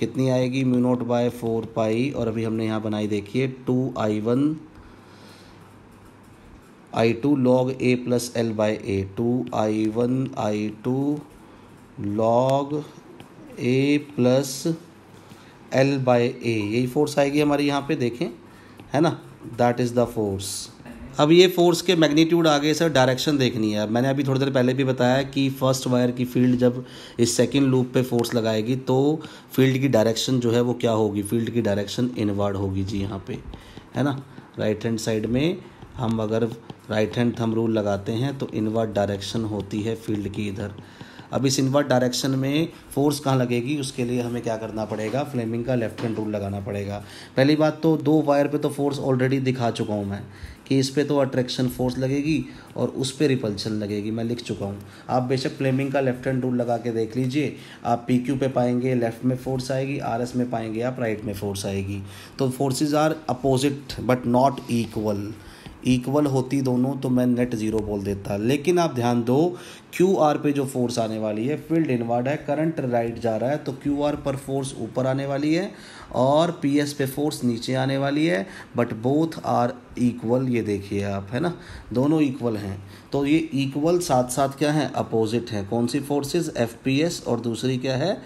कितनी आएगी mu naught by four pi और अभी हमने यहाँ बनाई देखिए two I one I two log A plus L by A two I one I two log A plus L by A यही फोर्स आएगी हमारी यहाँ पे देखें है ना दैट इज़ द फोर्स अब ये फोर्स के मैग्नीट्यूड आगे सर डायरेक्शन देखनी है मैंने अभी थोड़ी देर पहले भी बताया कि फर्स्ट वायर की फील्ड जब इस सेकंड लूप पे फोर्स लगाएगी तो फील्ड की डायरेक्शन जो है वो क्या होगी फील्ड की डायरेक्शन इनवर्ड होगी जी यहाँ पे है ना राइट हैंड साइड में हम अगर राइट हैंड थम रूल लगाते हैं तो इनवर्ट डायरेक्शन होती है फील्ड की इधर अब इस इनवर्ट डायरेक्शन में फोर्स कहाँ लगेगी उसके लिए हमें क्या करना पड़ेगा फ्लेमिंग का लेफ्ट हैंड रूल लगाना पड़ेगा पहली बात तो दो वायर पे तो फोर्स ऑलरेडी दिखा चुका हूँ मैं कि इस पर तो अट्रैक्शन फोर्स लगेगी और उस पर रिपल्शन लगेगी मैं लिख चुका हूँ आप बेशक फ्लेमिंग का लेफ्ट हैंड रूल लगा के देख लीजिए आप पी क्यू पे पाएंगे लेफ्ट में फोर्स आएगी आर एस में पाएंगे आप राइट में फोर्स आएगी तो forces are opposite but not equal equal होती दोनों तो मैं नेट ज़ीरो बोल देता लेकिन आप ध्यान दो क्यू आर पे जो फोर्स आने वाली है फील्ड इनवर्ड है करंट राइट जा रहा है तो क्यू आर पर फोर्स ऊपर आने वाली है और पी एस पे फोर्स नीचे आने वाली है बट बोथ आर इक्वल ये देखिए आप है ना दोनों इक्वल हैं तो ये इक्वल साथ साथ क्या है अपोजिट हैं कौन सी फोर्सेज एफ पी एस और दूसरी क्या है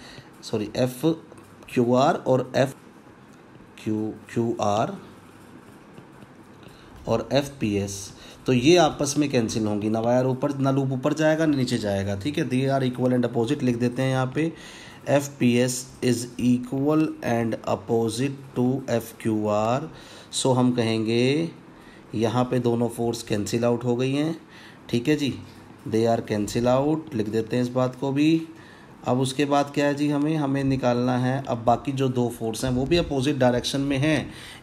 सॉरी एफ क्यू आर और एफ क्यू क्यू आर और एफ पी एस तो ये आपस में कैंसिल होंगी ना वायर ऊपर ना लूप ऊपर जाएगा ना नीचे जाएगा ठीक है they are equal and opposite लिख देते हैं यहाँ पे F P S is equal and opposite to F Q R so हम कहेंगे यहाँ पे दोनों फोर्स कैंसिल आउट हो गई हैं ठीक है जी दे आर कैंसिल आउट लिख देते हैं इस बात को भी अब उसके बाद क्या है जी हमें हमें निकालना है अब बाकी जो दो फोर्स हैं वो भी अपोजिट डायरेक्शन में हैं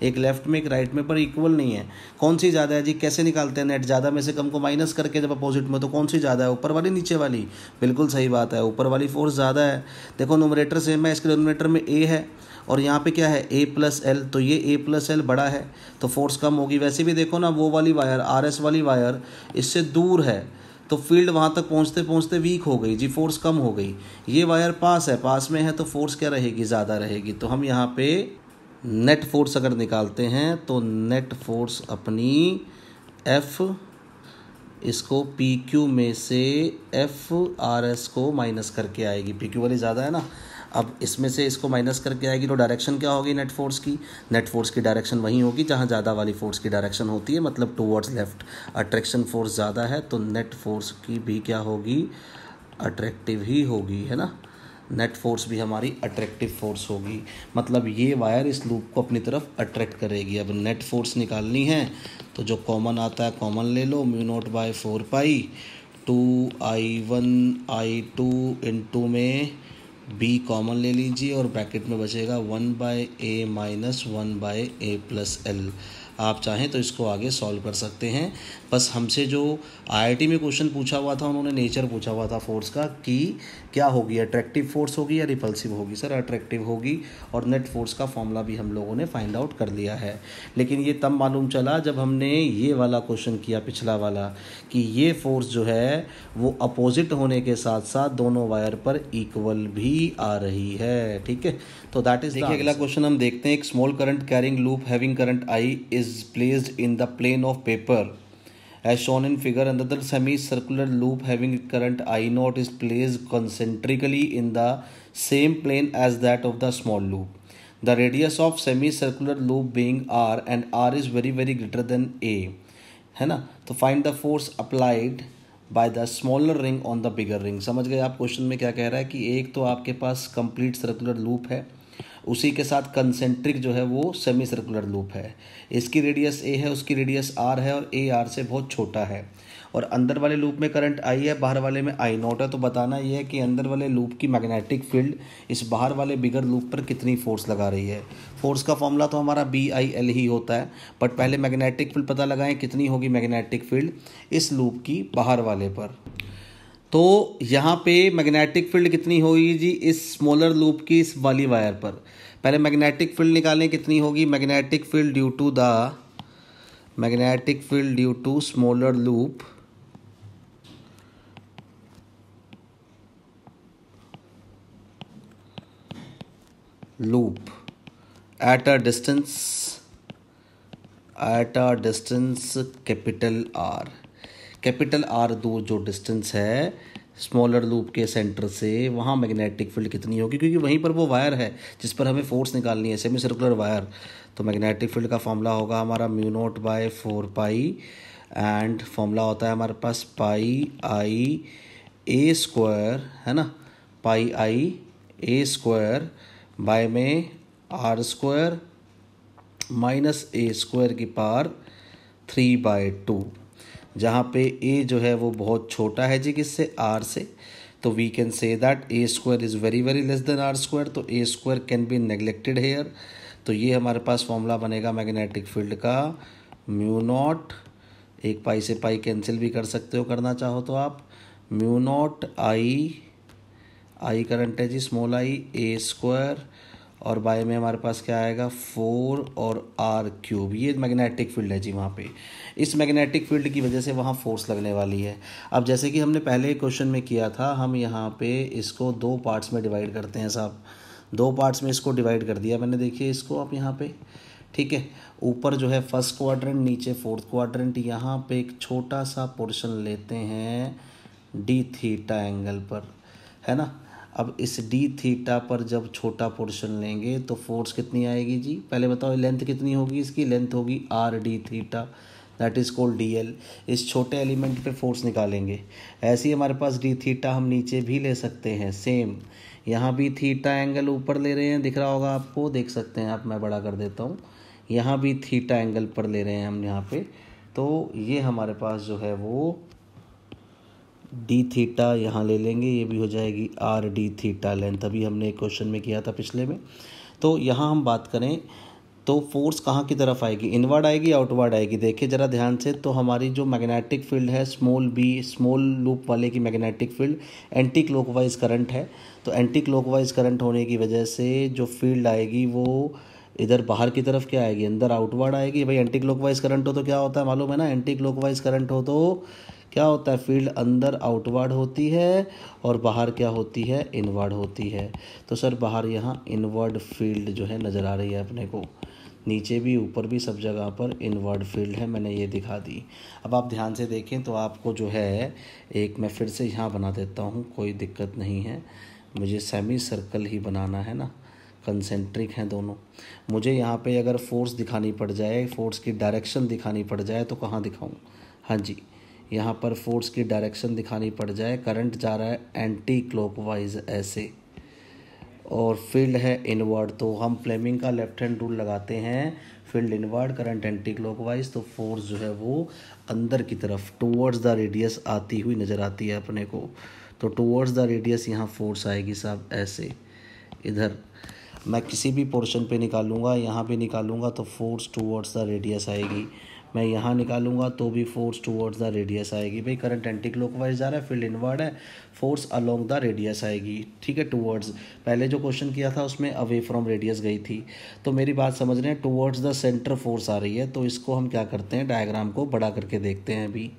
एक लेफ्ट में एक राइट में पर इक्वल नहीं है कौन सी ज़्यादा है जी कैसे निकालते हैं नेट ज़्यादा में से कम को माइनस करके जब अपोजिट में तो कौन सी ज़्यादा है ऊपर वाली नीचे वाली बिल्कुल सही बात है ऊपर वाली फोर्स ज़्यादा है देखो नोमरेटर सेम है इसके नोमरेटर में ए है और यहाँ पे क्या है ए प्लस एल तो ये ए प्लस एल बड़ा है तो फोर्स कम होगी वैसे भी देखो ना वो वाली वायर आर एस वाली वायर इससे दूर है तो फील्ड वहाँ तक पहुँचते पहुँचते वीक हो गई जी फोर्स कम हो गई ये वायर पास है पास में है तो फोर्स क्या रहेगी ज़्यादा रहेगी तो हम यहाँ पे नेट फोर्स अगर निकालते हैं तो नेट फोर्स अपनी एफ इसको पी क्यू में से एफ आर एस को माइनस करके आएगी पी क्यू वाली ज़्यादा है ना अब इसमें से इसको माइनस करके आएगी तो डायरेक्शन क्या होगी नेट फोर्स की नेट फोर्स की डायरेक्शन वहीं होगी जहाँ ज़्यादा वाली फोर्स की डायरेक्शन होती है मतलब टूवर्ड्स लेफ्ट अट्रैक्शन फोर्स ज़्यादा है तो नेट फोर्स की भी क्या होगी अट्रैक्टिव ही होगी है ना नेट फोर्स भी हमारी अट्रैक्टिव फोर्स होगी मतलब ये वायर इस लूप को अपनी तरफ अट्रैक्ट करेगी अब नेट फोर्स निकालनी है तो जो कॉमन आता है कॉमन ले लो mu naught by four pi two I one I two into में बी कॉमन ले लीजिए और ब्रैकेट में बचेगा one by A minus one by A plus L आप चाहें तो इसको आगे सॉल्व कर सकते हैं बस हमसे जो आई में क्वेश्चन पूछा हुआ था उन्होंने नेचर पूछा हुआ था फोर्स का कि क्या होगी अट्रैक्टिव फोर्स होगी या रिपल्सिव होगी सर अट्रैक्टिव होगी और नेट फोर्स का फॉर्मूला भी हम लोगों ने फाइंड आउट कर लिया है लेकिन ये तब मालूम चला जब हमने ये वाला क्वेश्चन किया पिछला वाला कि ये फोर्स जो है वो अपोजिट होने के साथ साथ दोनों वायर पर इक्वल भी आ रही है ठीक है तो दैट इज देखिए अगला क्वेश्चन हम देखते हैं एक small current carrying loop having current I is placed in the plane of paper As shown in figure, another semicircular loop having current I naught is placed concentrically in the same plane as that of the small loop. The radius of semicircular loop being R and R is very very greater than A. है ना तो find the force applied by the smaller ring on the bigger ring समझ गए आप question में क्या कह रहा है कि एक तो आपके पास कंप्लीट सर्कुलर लूप है उसी के साथ कंसेंट्रिक जो है वो सेमी सर्कुलर लूप है इसकी रेडियस ए है उसकी रेडियस आर है और ए आर से बहुत छोटा है और अंदर वाले लूप में करंट आई है बाहर वाले में आई नॉट है तो बताना यह है कि अंदर वाले लूप की मैग्नेटिक फील्ड इस बाहर वाले बिगर लूप पर कितनी फोर्स लगा रही है फोर्स का फॉर्मूला तो हमारा बी आई एल ही होता है बट पहले मैग्नेटिक फील्ड पता लगाएं कितनी होगी मैग्नेटिक फील्ड इस लूप की बाहर वाले पर तो यहाँ पे मैग्नेटिक फील्ड कितनी होगी जी इस स्मॉलर लूप की इस वाली वायर पर पहले मैग्नेटिक फील्ड निकालें कितनी होगी magnetic field due to the magnetic field due to smaller loop loop at a distance at a distance capital R capital R दूर जो डिस्टेंस है स्मॉलर लूप के सेंटर से वहाँ मैग्नेटिक फील्ड कितनी होगी क्योंकि वहीं पर वो वायर है जिस पर हमें फोर्स निकालनी है सेमी सर्कुलर वायर तो मैग्नेटिक फील्ड का फॉर्मूला होगा हमारा mu naught by four pi and formula होता है हमारे पास पाई आई ए स्क्वायर है ना pi I A square by में R square minus A square की पार थ्री बाय टू जहाँ पे ए जो है वो बहुत छोटा है जी किससे आर से तो we can say that A square is very very less than R square तो A square can be neglected here तो ये हमारे पास फॉर्मूला बनेगा मैग्नेटिक फील्ड का म्यू नॉट एक पाई से पाई कैंसिल भी कर सकते हो करना चाहो तो आप mu naught I I current है जी स्मॉल आई ए स्क्वायर और बाय में हमारे पास क्या आएगा फोर और आर क्यूब ये मैग्नेटिक फील्ड है जी वहाँ पे इस मैग्नेटिक फील्ड की वजह से वहाँ फोर्स लगने वाली है अब जैसे कि हमने पहले क्वेश्चन में किया था हम यहाँ पे इसको दो पार्ट्स में डिवाइड करते हैं साहब दो पार्ट्स में इसको डिवाइड कर दिया मैंने देखिए इसको आप यहाँ पे ठीक है ऊपर जो है फर्स्ट क्वाड्रेंट नीचे फोर्थ क्वाड्रेंट यहाँ पे एक छोटा सा पोर्शन लेते हैं डी थीटा एंगल पर है ना अब इस डी थीटा पर जब छोटा पोर्शन लेंगे तो फोर्स कितनी आएगी जी पहले बताओ लेंथ कितनी होगी इसकी लेंथ होगी R D theta that is called D L इस छोटे एलिमेंट पे फोर्स निकालेंगे ऐसे ही हमारे पास डी थीटा हम नीचे भी ले सकते हैं सेम यहाँ भी थीटा एंगल ऊपर ले रहे हैं दिख रहा होगा आपको देख सकते हैं आप मैं बड़ा कर देता हूँ यहाँ भी थीटा एंगल पर ले रहे हैं हम यहाँ पे तो ये हमारे पास जो है वो डी थीटा यहाँ ले लेंगे ये भी हो जाएगी आर डी थीटा लेंथ अभी हमने क्वेश्चन में किया था पिछले में तो यहाँ हम बात करें तो फोर्स कहाँ की तरफ आएगी इनवर्ड आएगी आउटवर्ड आएगी देखिए ज़रा ध्यान से तो हमारी जो मैग्नेटिक फील्ड है स्मॉल बी स्मॉल लूप वाले की magnetic field anti clockwise current है तो एंटी क्लोकवाइज करंट होने की वजह से जो फील्ड आएगी वो इधर बाहर की तरफ क्या आएगी अंदर आउटवर्ड आएगी भाई एंटी क्लोकवाइज करंट हो तो क्या होता है मालूम है ना एंटी क्लोकवाइज करंट हो तो क्या होता है फील्ड अंदर आउटवर्ड होती है और बाहर क्या होती है इनवर्ड होती है तो सर बाहर यहाँ इनवर्ड फील्ड जो है नज़र आ रही है अपने को नीचे भी ऊपर भी सब जगह पर इनवर्ड फील्ड है मैंने ये दिखा दी अब आप ध्यान से देखें तो आपको जो है एक मैं फिर से यहाँ बना देता हूँ कोई दिक्कत नहीं है मुझे सेमी सर्कल ही बनाना है ना कंसेंट्रिक हैं दोनों मुझे यहाँ पे अगर फोर्स दिखानी पड़ जाए फोर्स की डायरेक्शन दिखानी पड़ जाए तो कहाँ दिखाऊँ हाँ जी यहाँ पर फोर्स की डायरेक्शन दिखानी पड़ जाए करंट जा रहा है एंटी क्लॉकवाइज ऐसे और फील्ड है इनवर्ड तो हम फ्लेमिंग का लेफ्ट हैंड रूल लगाते हैं field inward current anti clockwise तो फोर्स जो है वो अंदर की तरफ टूवर्ड्स द रेडियस आती हुई नज़र आती है अपने को तो टूवर्ड्स द रेडियस यहाँ फोर्स आएगी साहब ऐसे इधर मैं किसी भी पोर्शन पे निकालूंगा यहाँ पे निकालूंगा तो फोर्स टूवर्ड्स द रेडियस आएगी मैं यहाँ निकालूंगा तो भी फोर्स टूवर्ड्स द रेडियस आएगी भाई करंट एंटी क्लोक वाइज जा रहा है फील्ड इनवर्ड है फोर्स अलोंग द रेडियस आएगी ठीक है टूवर्ड्स पहले जो क्वेश्चन किया था उसमें अवे फ्रॉम रेडियस गई थी तो मेरी बात समझ रहे हैं टूवर्ड्स द सेंटर फोर्स आ रही है तो इसको हम क्या करते हैं डायग्राम को बड़ा करके देखते हैं अभी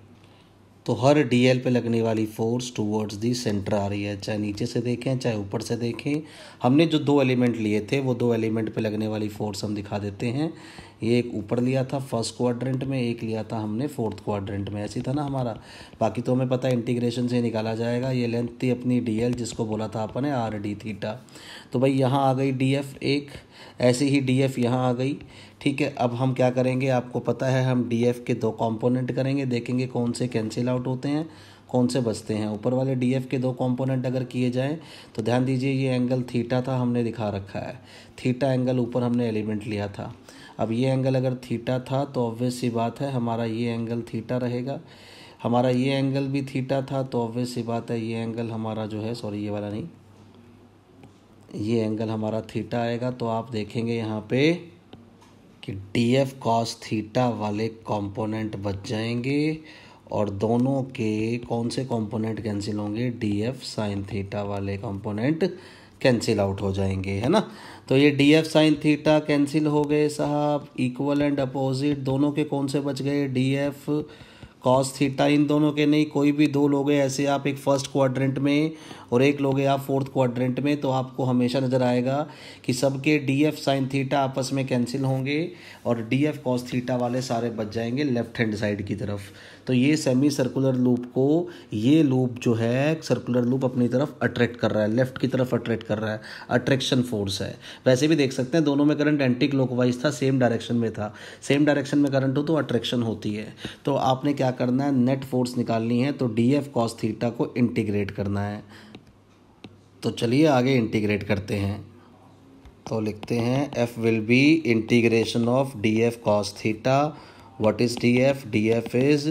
तो हर डी पे लगने वाली फोर्स टूवर्ड्स दी सेंटर आ रही है चाहे नीचे से देखें चाहे ऊपर से देखें हमने जो दो एलिमेंट लिए थे वो दो एलिमेंट पे लगने वाली फोर्स हम दिखा देते हैं ये एक ऊपर लिया था फर्स्ट क्वाड्रेंट में एक लिया था हमने फोर्थ क्वाड्रेंट में ऐसी था ना हमारा बाकी तो हमें पता है इंटीग्रेशन से निकाला जाएगा ये लेंथ थी अपनी डी एल जिसको बोला था अपने आर डी थीटा तो भाई यहाँ आ गई डी एफ एक ऐसी ही डी एफ यहाँ आ गई ठीक है अब हम क्या करेंगे आपको पता है हम डी एफ के दो कॉम्पोनेंट करेंगे देखेंगे कौन से कैंसिल आउट होते हैं कौन से बचते हैं ऊपर वाले डी एफ के दो कंपोनेंट अगर किए जाएं तो ध्यान दीजिए ये एंगल थीटा था हमने दिखा रखा है थीटा एंगल ऊपर हमने एलिमेंट लिया था अब ये एंगल अगर थीटा था तो ऑब्वियस सी बात है हमारा ये एंगल थीटा रहेगा हमारा ये एंगल भी थीटा था तो ऑब्वियस सी बात है ये एंगल हमारा जो है सॉरी ये वाला नहीं ये एंगल हमारा थीटा आएगा तो आप देखेंगे यहाँ पे कि डी एफ कॉस थीटा वाले कंपोनेंट बच जाएंगे और दोनों के कौन से कंपोनेंट कैंसिल होंगे डी एफ साइन थीटा वाले कंपोनेंट कैंसिल आउट हो जाएंगे है ना तो ये D F sine theta cancel हो गए साहब इक्वल एंड अपोजिट दोनों के कौन से बच गए डी एफ कॉस थीटा इन दोनों के नहीं कोई भी दो लोग ऐसे आप एक फर्स्ट क्वाड्रेंट में और एक लोगे आप फोर्थ क्वाड्रेंट में तो आपको हमेशा नज़र आएगा कि सबके डी एफ साइन थीटा आपस में कैंसिल होंगे और डी एफ कॉस थीटा वाले सारे बच जाएंगे लेफ्ट हैंड साइड की तरफ तो ये सेमी सर्कुलर लूप को ये लूप जो है सर्कुलर लूप अपनी तरफ अट्रैक्ट कर रहा है लेफ्ट की तरफ अट्रैक्ट कर रहा है अट्रैक्शन फोर्स है वैसे भी देख सकते हैं दोनों में करंट एंटी क्लॉकवाइज था सेम डायरेक्शन में था सेम डायरेक्शन में करंट हो तो अट्रैक्शन होती है तो आपने क्या करना है नेट फोर्स निकालनी है तो डी एफ कॉस थीटा को इंटीग्रेट करना है तो चलिए आगे इंटीग्रेट करते हैं तो लिखते हैं F will be integration of D F cos theta what is D F D F is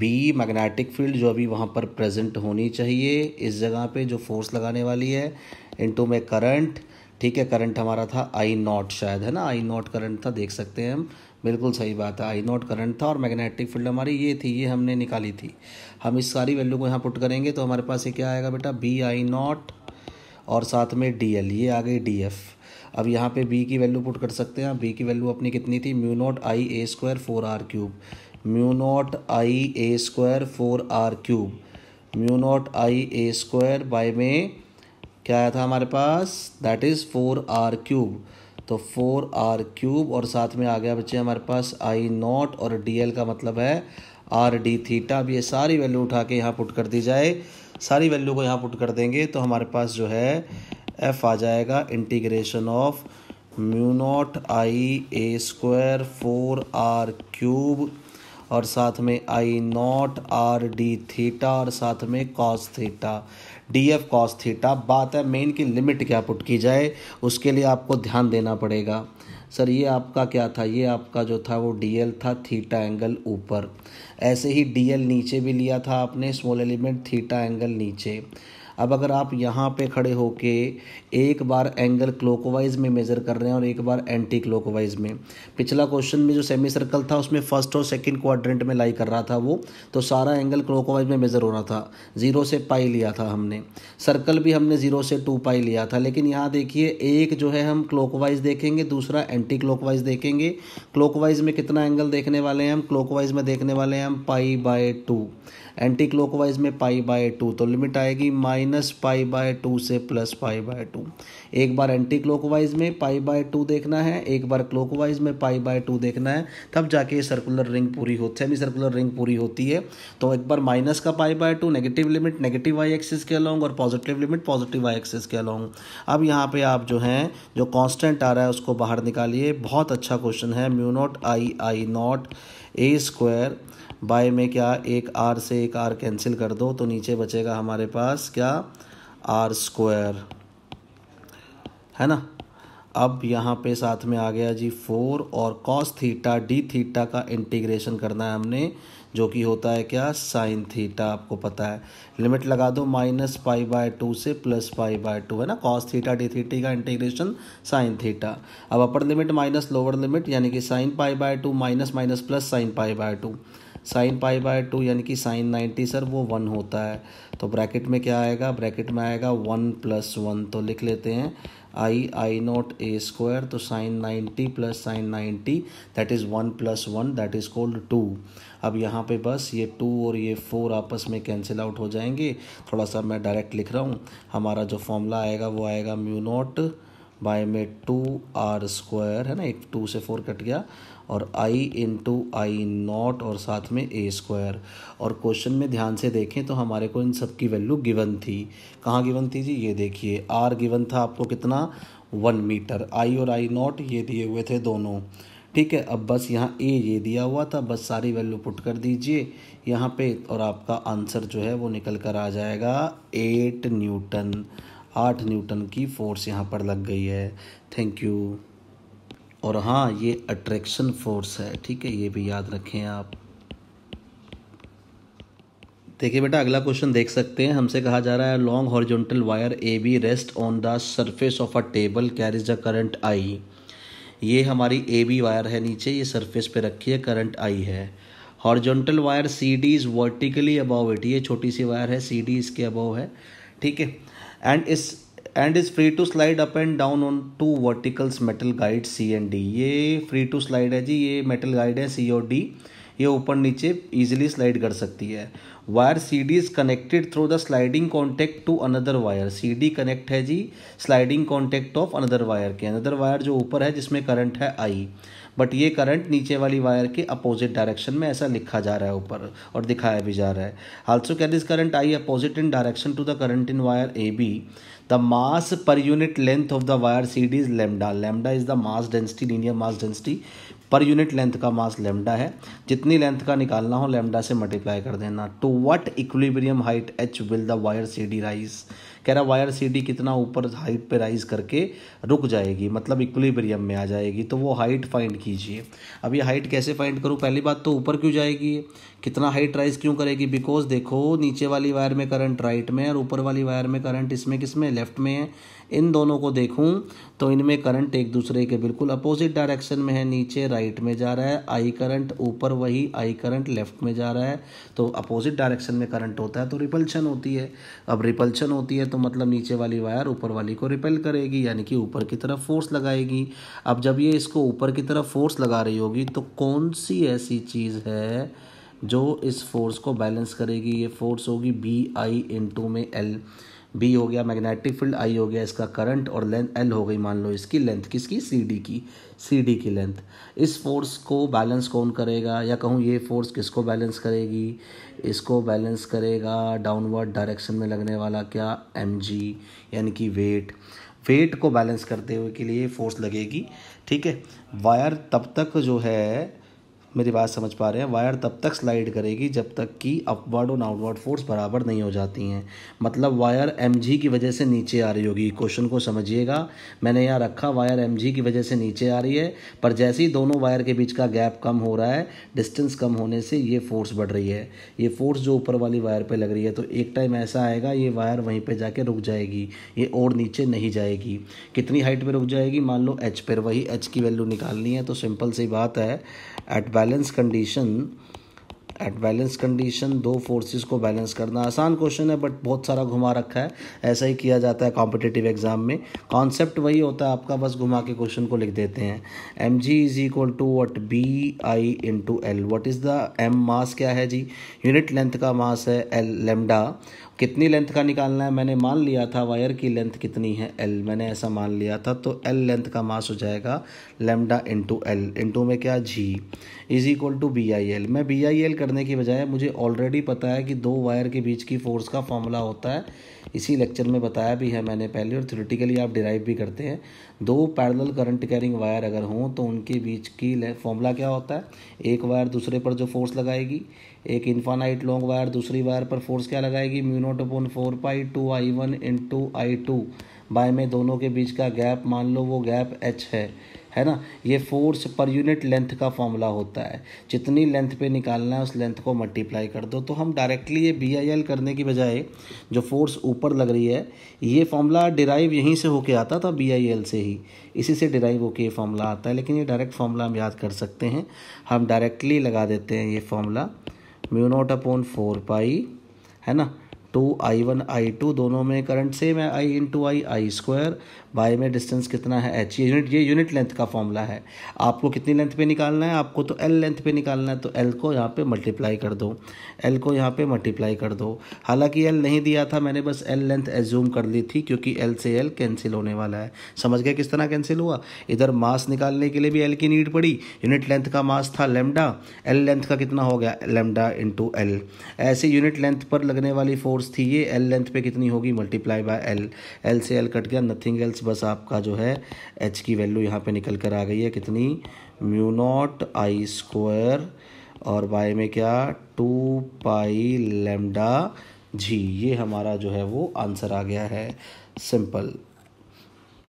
B magnetic field जो अभी वहाँ पर प्रेजेंट होनी चाहिए इस जगह पे जो फोर्स लगाने वाली है इनटू में करंट ठीक है करंट हमारा था आई नॉट शायद है ना आई नॉट करंट था देख सकते हैं हम बिल्कुल सही बात है आई नॉट करंट था और मैग्नेटिक फील्ड हमारी ये थी ये हमने निकाली थी हम इस सारी वैल्यू को यहाँ पुट करेंगे तो हमारे पास ये क्या आएगा बेटा बी आई नॉट और साथ में डी एल ये आ गई डी एफ अब यहाँ पे बी की वैल्यू पुट कर सकते हैं आप बी की वैल्यू अपनी कितनी थी mu naught I A square four R cube mu naught I A square four R cube mu naught I A square by में क्या आया था हमारे पास that is four R cube तो फोर आर क्यूब और साथ में आ गया बच्चे हमारे पास आई नॉट और डी एल का मतलब है आर डी थीटा अब ये सारी वैल्यू उठा के यहाँ पुट कर दी जाए सारी वैल्यू को यहाँ पुट कर देंगे तो हमारे पास जो है एफ आ जाएगा integration of mu naught I A square four R cube और साथ में I naught R D theta और साथ में cos theta D F cos theta बात है मेन की लिमिट क्या पुट की जाए उसके लिए आपको ध्यान देना पड़ेगा सर ये आपका क्या था ये आपका जो था वो डी था थीटा एंगल ऊपर ऐसे ही डी नीचे भी लिया था आपने स्मॉल एलिमेंट थीटा एंगल नीचे अब अगर आप यहाँ पे खड़े होके एक बार एंगल क्लोकवाइज़ में मेज़र कर रहे हैं और एक बार एंटी क्लोकवाइज में पिछला क्वेश्चन में जो सेमी सर्कल था उसमें फर्स्ट और सेकेंड क्वाड्रेंट में लाई कर रहा था वो तो सारा एंगल क्लोकवाइज़ में मेज़र हो रहा था ज़ीरो से पाई लिया था हमने सर्कल भी हमने ज़ीरो से टू पाई लिया था लेकिन यहाँ देखिए एक जो है हम क्लोकवाइज़ देखेंगे दूसरा एंटी क्लोकवाइज देखेंगे क्लोकवाइज़ में कितना एंगल देखने वाले हैं हम क्लोकवाइज़ में देखने वाले हैं हम pi by two anti clockwise में पाई बाय टू तो लिमिट आएगी माइनस पाई बाय टू से प्लस पाई बाय टू एक बार एंटी क्लॉकवाइज में पाई बाय टू देखना है एक बार क्लॉकवाइज में पाई बाय टू देखना है तब जाके ये सर्कुलर रिंग पूरी होती है सेमी सर्कुलर रिंग पूरी होती है तो एक बार माइनस का pi by two negative limit negative Y axis के अलॉन्ग और positive limit positive Y axis के अलॉन्ग अब यहाँ पे आप जो हैं जो कॉन्स्टेंट आ रहा है उसको बाहर निकालिए बहुत अच्छा क्वेश्चन है mu naught I I naught A square by में क्या एक आर से एक आर कैंसिल कर दो तो नीचे बचेगा हमारे पास क्या आर स्क्वायर है ना अब यहाँ पे साथ में आ गया जी फोर और कॉस थीटा डी थीटा का इंटीग्रेशन करना है हमने जो कि होता है क्या साइन थीटा आपको पता है लिमिट लगा दो माइनस पाई बाय टू से प्लस पाई बाय टू है ना कॉस थीटा डी थीटी का इंटीग्रेशन साइन थीटा अब upper limit minus lower limit यानी कि sine pi by two minus minus plus sine pi by two sine pi by two यानी कि sine ninety sir वो one होता है तो ब्रैकेट में क्या आएगा ब्रैकेट में आएगा वन प्लस वन तो लिख लेते हैं I I naught A square तो sine ninety plus sine ninety that is one plus one that is called two अब यहाँ पे बस ये टू और ये फोर आपस में कैंसिल आउट हो जाएंगे थोड़ा सा मैं डायरेक्ट लिख रहा हूँ हमारा जो फॉर्मूला आएगा वो आएगा म्यू नॉट बाय में टू आर स्क्वायर है ना एक टू से फोर कट गया और आई इंटू आई नॉट और साथ में ए स्क्वायर और क्वेश्चन में ध्यान से देखें तो हमारे को इन सब की वैल्यू गिवन थी कहाँ गिवन थी जी ये देखिए आर गिवन था आपको कितना वन मीटर आई और आई नॉट ये दिए हुए थे दोनों ठीक है अब बस यहाँ ए ये दिया हुआ था बस सारी वैल्यू पुट कर दीजिए यहाँ पे और आपका आंसर जो है वो निकल कर आ जाएगा एट न्यूटन आठ न्यूटन की फोर्स यहाँ पर लग गई है थैंक यू और हाँ ये अट्रैक्शन फोर्स है ठीक है ये भी याद रखें आप देखिए बेटा अगला क्वेश्चन देख सकते हैं हमसे कहा जा रहा है long horizontal wire A B rest on the surface of a table carries the current I ये हमारी ए बी वायर है नीचे ये सरफेस पे रखी है करंट आई है horizontal wire C D is vertically above it ये छोटी सी वायर है सी डी इसके अबव है ठीक है and is and is free to slide up and down on two verticals metal guide C and D ये free to slide है जी ये मेटल गाइड है सी और डी ये ऊपर नीचे ईजिली स्लाइड कर सकती है wire C D is connected through the sliding contact to another wire C D connect है जी sliding contact of another wire के अनदर वायर जो ऊपर है जिसमें करंट है आई बट ये करंट नीचे वाली वायर के अपोजिट डायरेक्शन में ऐसा लिखा जा रहा है ऊपर और दिखाया भी जा रहा है also can this current I opposite in direction to the current in wire A B the mass per unit length of the wire C D is lambda lambda is the mass density linear mass density per unit length का mass lambda है जितनी length का निकालना हो lambda से multiply कर देना to what equilibrium height H will the wire C D rise कह रहा वायर सीडी कितना ऊपर हाइट पे राइज करके रुक जाएगी मतलब इक्विलिब्रियम में आ जाएगी तो वो हाइट फाइंड कीजिए अब ये हाइट कैसे फाइंड करूँ पहली बात तो ऊपर क्यों जाएगी कितना हाइट राइज क्यों करेगी बिकॉज देखो नीचे वाली वायर में करंट राइट में और ऊपर वाली वायर में करंट इसमें किस में लेफ्ट में है इन दोनों को देखूं तो इनमें करंट एक दूसरे के बिल्कुल अपोजिट डायरेक्शन में है नीचे राइट में जा रहा है आई करंट ऊपर वही आई करंट लेफ्ट में जा रहा है तो अपोजिट डायरेक्शन में करंट होता है तो रिपल्शन होती है अब रिपल्शन होती है तो मतलब नीचे वाली वायर ऊपर वाली को रिपेल करेगी यानी कि ऊपर की तरफ फोर्स लगाएगी अब जब ये इसको ऊपर की तरफ फोर्स लगा रही होगी तो कौन सी ऐसी चीज़ है जो इस फोर्स को बैलेंस करेगी ये फोर्स होगी बी आई इन टू में एल बी हो गया मैग्नेटिक फील्ड आई हो गया इसका करंट और लेंथ एल हो गई मान लो इसकी लेंथ किसकी सी डी की सी डी की लेंथ इस फोर्स को बैलेंस कौन करेगा या कहूँ ये फोर्स किसको बैलेंस करेगी इसको बैलेंस करेगा डाउनवर्ड डायरेक्शन में लगने वाला क्या एम जी यानी कि वेट वेट को बैलेंस करते हुए के लिए फोर्स लगेगी ठीक है वायर तब तक जो है मेरी बात समझ पा रहे हैं वायर तब तक स्लाइड करेगी जब तक कि अपवर्ड और आउटवर्ड फोर्स बराबर नहीं हो जाती हैं मतलब वायर एम की वजह से नीचे आ रही होगी क्वेश्चन को समझिएगा मैंने यहाँ रखा वायर एम की वजह से नीचे आ रही है पर जैसे ही दोनों वायर के बीच का गैप कम हो रहा है डिस्टेंस कम होने से ये फोर्स बढ़ रही है ये फोर्स जो ऊपर वाली वायर पर लग रही है तो एक टाइम ऐसा आएगा ये वायर वहीं पर जाके रुक जाएगी ये और नीचे नहीं जाएगी कितनी हाइट पर रुक जाएगी मान लो एच पर वही एच की वैल्यू निकालनी है तो सिंपल सी बात है at balance condition at balance condition दो फोर्सेस को बैलेंस करना आसान क्वेश्चन है बट बहुत सारा घुमा रखा है ऐसा ही किया जाता है कॉम्पिटेटिव एग्जाम में कॉन्सेप्ट वही होता है आपका बस घुमा के क्वेश्चन को लिख देते हैं M G is equal to what B I into L what is the M mass क्या है जी यूनिट लेंथ का मास है एल लेमडा कितनी लेंथ का निकालना है मैंने मान लिया था वायर की लेंथ कितनी है एल मैंने ऐसा मान लिया था तो एल लेंथ का मास हो जाएगा लेमडा इंटू एल इंटू में क्या G is equal to B I L मैं बी आई एल करने की बजाय मुझे ऑलरेडी पता है कि दो वायर के बीच की फोर्स का फॉर्मूला होता है इसी लेक्चर में बताया भी है मैंने पहले और थ्योरेटिकली आप डिराइव भी करते हैं दो पैरल करंट कैरिंग वायर अगर हों तो उनके बीच की फॉर्मूला क्या होता है एक वायर दूसरे पर जो फोर्स लगाएगी एक इन्फानाइट लॉन्ग वायर दूसरी वायर पर फोर्स क्या लगाएगी mu naught upon four pi two I one into I two by में दोनों के बीच का गैप मान लो वो गैप एच है है ना ये फोर्स पर यूनिट लेंथ का फॉर्मूला होता है जितनी लेंथ पे निकालना है उस लेंथ को मल्टीप्लाई कर दो तो हम डायरेक्टली ये बी आई एल करने की बजाय जो फोर्स ऊपर लग रही है ये फॉर्मूला डिराइव यहीं से होके आता था बी आई एल से ही इसी से डिराइव होके ये फॉर्मूला आता है लेकिन ये डायरेक्ट फॉर्मूला हम याद कर सकते हैं हम डायरेक्टली लगा देते हैं ये formula mu naught upon four pi है ना two I one I two दोनों में करंट सेम है I into I I square by में डिस्टेंस कितना है एच ये यूनिट ये यूनिट लेंथ का फॉर्मूला है आपको कितनी लेंथ पे निकालना है आपको तो एल लेंथ पे निकालना है तो एल को यहाँ पे मल्टीप्लाई कर दो एल को यहाँ पे मल्टीप्लाई कर दो हालांकि एल नहीं दिया था मैंने बस एल लेंथ एज्यूम कर ली थी क्योंकि एल से एल कैंसिल होने वाला है समझ गया किस तरह कैंसिल हुआ इधर मास निकालने के लिए भी एल की नीड पड़ी यूनिट लेंथ का मास था लेमडा एल लेंथ का कितना हो गया लेमडा इंटू एल ऐसे यूनिट लेंथ पर लगने वाली फोर्स थी ये एल लेंथ पे कितनी होगी मल्टीप्लाई बाय एल एल से एल कट गया नथिंग एल बस आपका जो है एच की वैल्यू यहाँ पे निकल कर आ गई है कितनी म्यू नॉट आई स्क्वायर और बाय में क्या टू पाई लेमडा जी ये हमारा जो है वो आंसर आ गया है सिंपल